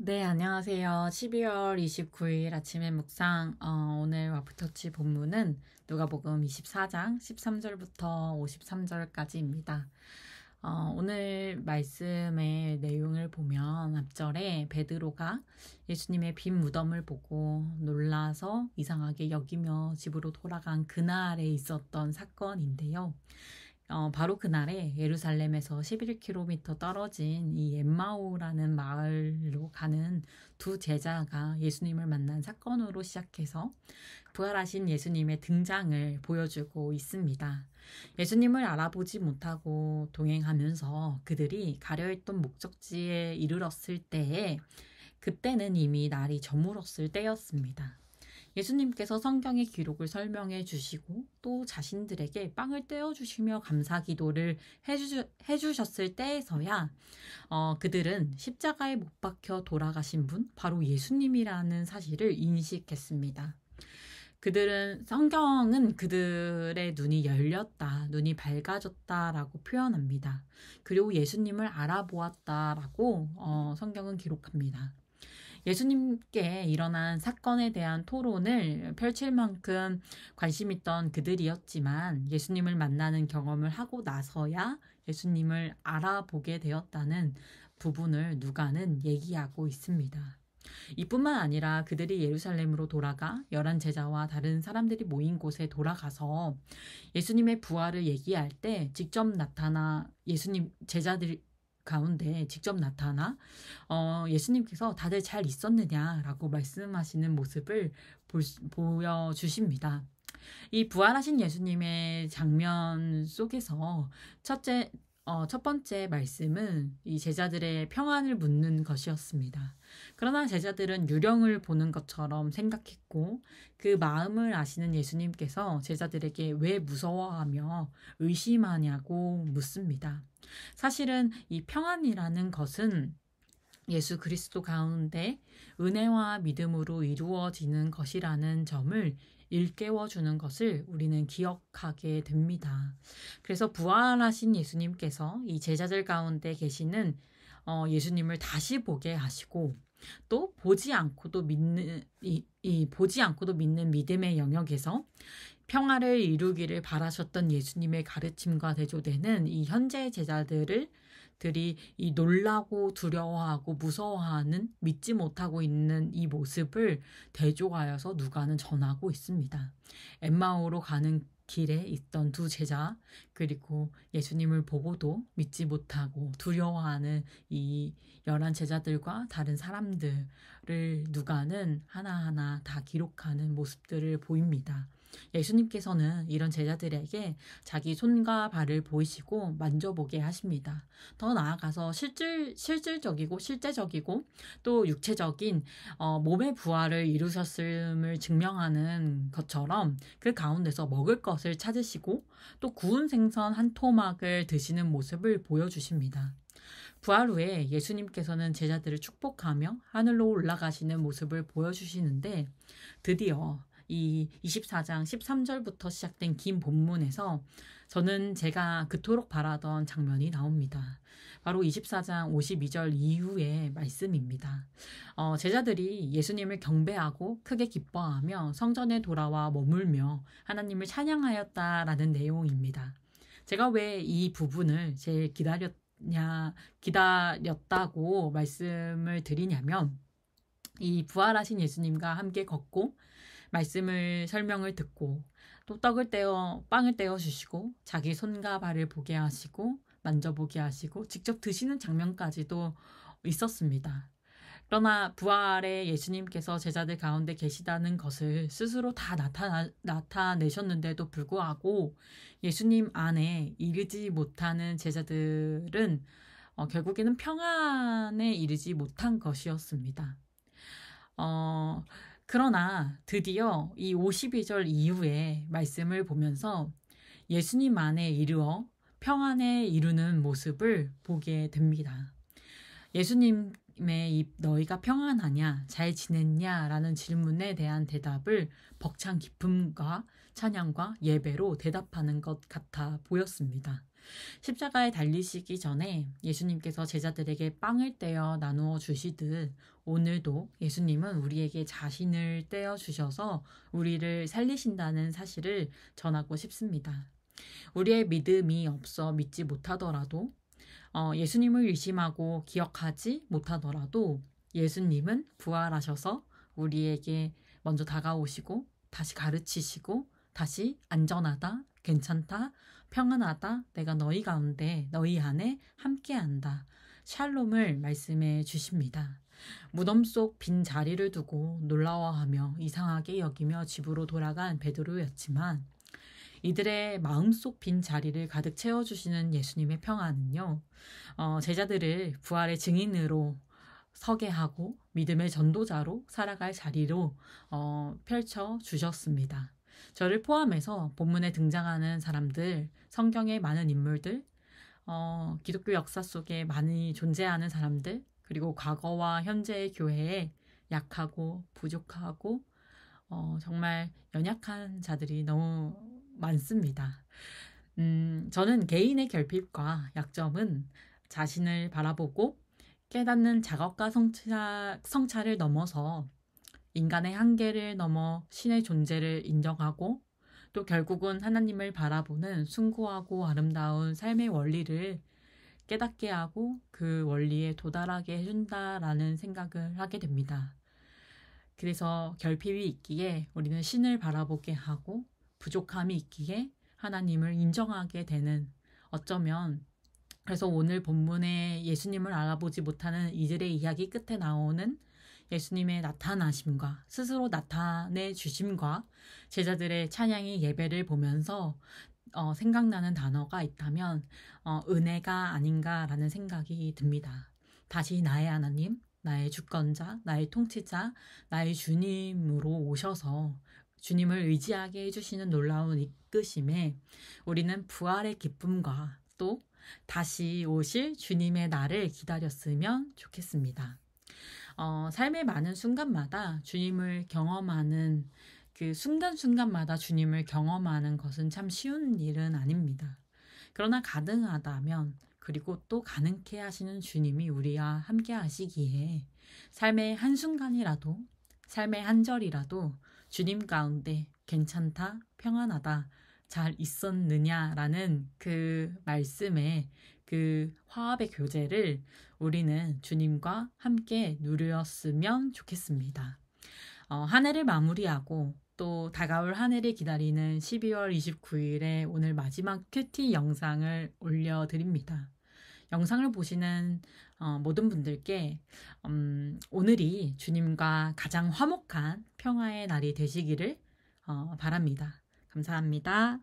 네, 안녕하세요. 12월 29일 아침의 묵상 어, 오늘 와프터치 본문은 누가복음 24장 13절부터 53절까지입니다. 어, 오늘 말씀의 내용을 보면 앞절에 베드로가 예수님의 빈 무덤을 보고 놀라서 이상하게 여기며 집으로 돌아간 그날에 있었던 사건인데요. 어, 바로 그날에 예루살렘에서 11km 떨어진 이 엠마오라는 마을로 가는 두 제자가 예수님을 만난 사건으로 시작해서 부활하신 예수님의 등장을 보여주고 있습니다. 예수님을 알아보지 못하고 동행하면서 그들이 가려했던 목적지에 이르렀을 때에 그때는 이미 날이 저물었을 때였습니다. 예수님께서 성경의 기록을 설명해 주시고 또 자신들에게 빵을 떼어 주시며 감사 기도를 해주, 셨을 때에서야 어, 그들은 십자가에 못 박혀 돌아가신 분 바로 예수님이라는 사실을 인식했습니다. 그들은 성경은 그들의 눈이 열렸다, 눈이 밝아졌다라고 표현합니다. 그리고 예수님을 알아보았다라고 어, 성경은 기록합니다. 예수님께 일어난 사건에 대한 토론을 펼칠 만큼 관심 있던 그들이었지만 예수님을 만나는 경험을 하고 나서야 예수님을 알아보게 되었다는 부분을 누가는 얘기하고 있습니다. 이뿐만 아니라 그들이 예루살렘으로 돌아가 열한 제자와 다른 사람들이 모인 곳에 돌아가서 예수님의 부활을 얘기할 때 직접 나타나 예수님 제자들 가운데 직접 나타나 어, 예수님께서 다들 잘 있었느냐라고 말씀하시는 모습을 보여주십니다. 이 부활하신 예수님의 장면 속에서 첫째, 어, 첫 번째 말씀은 이 제자들의 평안을 묻는 것이었습니다. 그러나 제자들은 유령을 보는 것처럼 생각했고 그 마음을 아시는 예수님께서 제자들에게 왜 무서워하며 의심하냐고 묻습니다. 사실은 이 평안이라는 것은 예수 그리스도 가운데 은혜와 믿음으로 이루어지는 것이라는 점을 일깨워 주는 것을 우리는 기억하게 됩니다. 그래서 부활하신 예수님께서 이 제자들 가운데 계시는 어, 예수님을 다시 보게 하시고 또 보지 않고도 믿는 이, 이 보지 않고도 믿는 믿음의 영역에서 평화를 이루기를 바라셨던 예수님의 가르침과 대조되는 이 현재 제자들을 들이 이 놀라고 두려워하고 무서워하는 믿지 못하고 있는 이 모습을 대조하여서 누가는 전하고 있습니다. 엠마오로 가는 길에 있던 두 제자 그리고 예수님을 보고도 믿지 못하고 두려워하는 이 열한 제자들과 다른 사람들을 누가는 하나하나 다 기록하는 모습들을 보입니다. 예수님께서는 이런 제자들에게 자기 손과 발을 보이시고 만져보게 하십니다. 더 나아가서 실질, 실질적이고 실제적이고 또 육체적인 어, 몸의 부활을 이루셨음을 증명하는 것처럼 그 가운데서 먹을 것을 찾으시고 또 구운 생선 한 토막을 드시는 모습을 보여주십니다. 부활 후에 예수님께서는 제자들을 축복하며 하늘로 올라가시는 모습을 보여주시는데 드디어 이 24장 13절부터 시작된 긴 본문에서 저는 제가 그토록 바라던 장면이 나옵니다. 바로 24장 52절 이후의 말씀입니다. 어, 제자들이 예수님을 경배하고 크게 기뻐하며 성전에 돌아와 머물며 하나님을 찬양하였다라는 내용입니다. 제가 왜 이 부분을 제일 기다렸냐, 기다렸다고 말씀을 드리냐면, 이 부활하신 예수님과 함께 걷고 말씀을 설명을 듣고 또 떡을 떼어 빵을 떼어 주시고 자기 손과 발을 보게 하시고 만져보게 하시고 직접 드시는 장면까지도 있었습니다. 그러나 부활의 예수님께서 제자들 가운데 계시다는 것을 스스로 다 나타나, 나타내셨는데도 불구하고 예수님 안에 이르지 못하는 제자들은 어, 결국에는 평안에 이르지 못한 것이었습니다. 어, 그러나 드디어 이 52절 이후에 말씀을 보면서 예수님 안에 이르어 평안에 이르는 모습을 보게 됩니다. 예수님의 너희가 평안하냐, 잘 지냈냐 라는 질문에 대한 대답을 벅찬 기쁨과 찬양과 예배로 대답하는 것 같아 보였습니다. 십자가에 달리시기 전에 예수님께서 제자들에게 빵을 떼어 나누어 주시듯 오늘도 예수님은 우리에게 자신을 떼어주셔서 우리를 살리신다는 사실을 전하고 싶습니다. 우리의 믿음이 없어 믿지 못하더라도 어, 예수님을 의심하고 기억하지 못하더라도 예수님은 부활하셔서 우리에게 먼저 다가오시고 다시 가르치시고 다시 안전하다, 괜찮다, 평안하다, 내가 너희 가운데, 너희 안에 함께한다. 샬롬을 말씀해 주십니다. 무덤 속 빈 자리를 두고 놀라워하며 이상하게 여기며 집으로 돌아간 베드로였지만 이들의 마음속 빈 자리를 가득 채워주시는 예수님의 평안은요, 어, 제자들을 부활의 증인으로 서게 하고 믿음의 전도자로 살아갈 자리로 어, 펼쳐 주셨습니다. 저를 포함해서 본문에 등장하는 사람들, 성경의 많은 인물들, 어, 기독교 역사 속에 많이 존재하는 사람들, 그리고 과거와 현재의 교회에 약하고 부족하고 어, 정말 연약한 자들이 너무 많습니다. 음, 저는 개인의 결핍과 약점은 자신을 바라보고 깨닫는 작업과 성차, 성차를 넘어서 인간의 한계를 넘어 신의 존재를 인정하고 또 결국은 하나님을 바라보는 순고하고 아름다운 삶의 원리를 깨닫게 하고 그 원리에 도달하게 해준다라는 생각을 하게 됩니다. 그래서 결핍이 있기에 우리는 신을 바라보게 하고 부족함이 있기에 하나님을 인정하게 되는 어쩌면 그래서 오늘 본문에 예수님을 알아보지 못하는 이들의 이야기 끝에 나오는 예수님의 나타나심과 스스로 나타내 주심과 제자들의 찬양의 예배를 보면서 어, 생각나는 단어가 있다면 어, 은혜가 아닌가라는 생각이 듭니다. 다시 나의 하나님, 나의 주권자, 나의 통치자, 나의 주님으로 오셔서 주님을 의지하게 해주시는 놀라운 이끄심에 우리는 부활의 기쁨과 또 다시 오실 주님의 날을 기다렸으면 좋겠습니다. 어, 삶의 많은 순간마다 주님을 경험하는 그 순간순간마다 주님을 경험하는 것은 참 쉬운 일은 아닙니다. 그러나 가능하다면 그리고 또 가능케 하시는 주님이 우리와 함께 하시기에 삶의 한순간이라도 삶의 한절이라도 주님 가운데 괜찮다, 평안하다, 잘 있었느냐라는 그 말씀에 그 화합의 교제를 우리는 주님과 함께 누렸으면 좋겠습니다. 어, 한 해를 마무리하고 또 다가올 한 해를 기다리는 12월 29일에 오늘 마지막 큐티 영상을 올려드립니다. 영상을 보시는 어, 모든 분들께 음, 오늘이 주님과 가장 화목한 평화의 날이 되시기를 어, 바랍니다. 감사합니다.